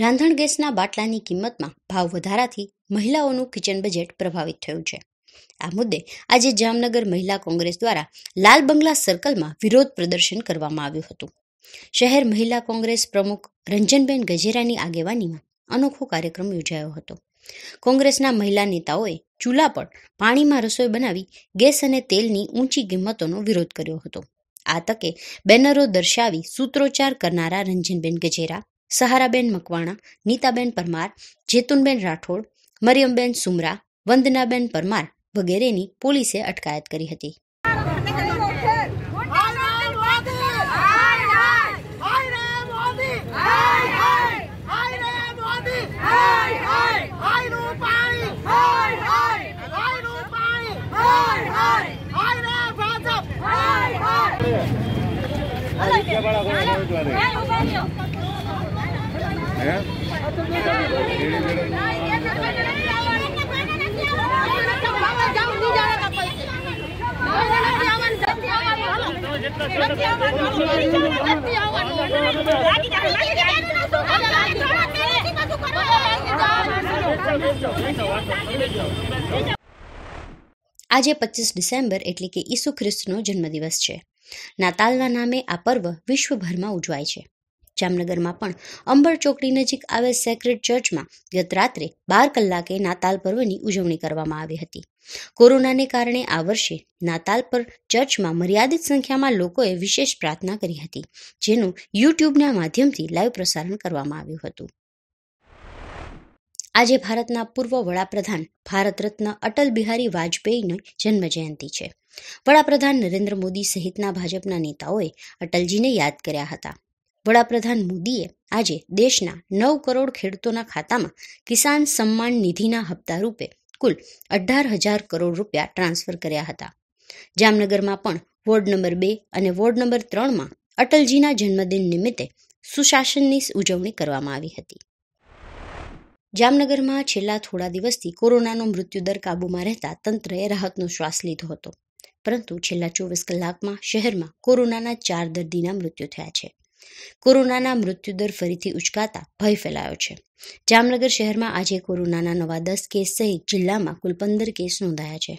રાંધણ ગેસના બાટલાની કિંમતમાં ભાવ વધારાથી મહિલાઓનું કિચન બજેટ પ્રભાવિત થયું છે આ મુદ્દે આજે જામનગર મહિલા કોંગ્રેસ દ્વારા લાલ બંગલા સર્કલમાં વિરોધ પ્રદર્શન કરવામાં આવ્યું હતું શહેર મહિલા કોંગ્રેસ પ્રમુખ રંજનબેન ગજેરાની આગેવાનીમાં અનોખો કાર્યક્રમ યોજાયો હતો કોંગ્રેસના મહિલા નેતાઓએ ચૂલા પર પાણીમાં રસોઈ બનાવી ગેસ અને તેલની ઊંચી કિંમતોનો વિરોધ કર્યો હતો આ તકે બેનરો દર્શાવી સૂત્રોચ્ચાર કરનારા રંજનબેન ગજેરા સહારાબેન મકવાણા નીતાબેન પરમાર જેતુનબેન રાઠોડ મરિયમબેન સુમરા વંદનાબેન પરમાર વગેરેની પોલીસે અટકાયત કરી હતી આજે પચીસ ડિસેમ્બર એટલે કે ઈસુ ખ્રિસ્તનો જન્મદિવસ છે નાતાલના નામે આ પર્વ વિશ્વભરમાં ઉજવાય છે જામનગરમાં પણ અંબર ચોકડી નજીક આવેલ સેક્રેડ ચર્ચમાં ગત રાત્રે બાર કલાકે નાતાલ પર્વની ઉજવણી કરવામાં આવી હતી કોરોનાને કારણે આ વર્ષે નાતાલ પર ચર્ચમાં મર્યાદિત સંખ્યામાં લોકોએ વિશેષ પ્રાર્થના કરી હતી જેનું યુટ્યુબના માધ્યમથી લાઈવ પ્રસારણ કરવામાં આવ્યું હતું આજે ભારતના પૂર્વ વડાપ્રધાન ભારત રત્ન અટલ બિહારી વાજપેયીની જન્મ જન્મજયંતિ છે વડાપ્રધાન નરેન્દ્ર મોદી સહિતના ભાજપના નેતાઓએ અટલજીને યાદ કર્યા હતા વડાપ્રધાન મોદીએ આજે દેશના નવ કરોડ ખેડૂતોના ખાતામાં કિસાન સન્માન નિધિના હપ્તા રૂપે કુલ અઢાર હજાર કરોડ રૂપિયા ટ્રાન્સફર કર્યા હતા જામનગરમાં પણ વોર્ડ નંબર બે અને વોર્ડ નંબર ત્રણમાં અટલજીના જન્મદિન નિમિત્તે સુશાસનની ઉજવણી કરવામાં આવી હતી જામનગરમાં છેલ્લા થોડા દિવસથી કોરોનાનો મૃત્યુદર કાબૂમાં રહેતા તંત્રએ રાહતનો શ્વાસ લીધો હતો પરંતુ છેલ્લા ચોવીસ કલાકમાં શહેરમાં કોરોનાના ચાર દર્દીના મૃત્યુ થયા છે કોરોનાના મૃત્યુદર ફરીથી ઉચકાતા ભય ફેલાયો છે જામનગર શહેરમાં આજે કોરોનાના નવા દસ કેસ સહિત જિલ્લામાં કુલ પંદર કેસ નોંધાયા છે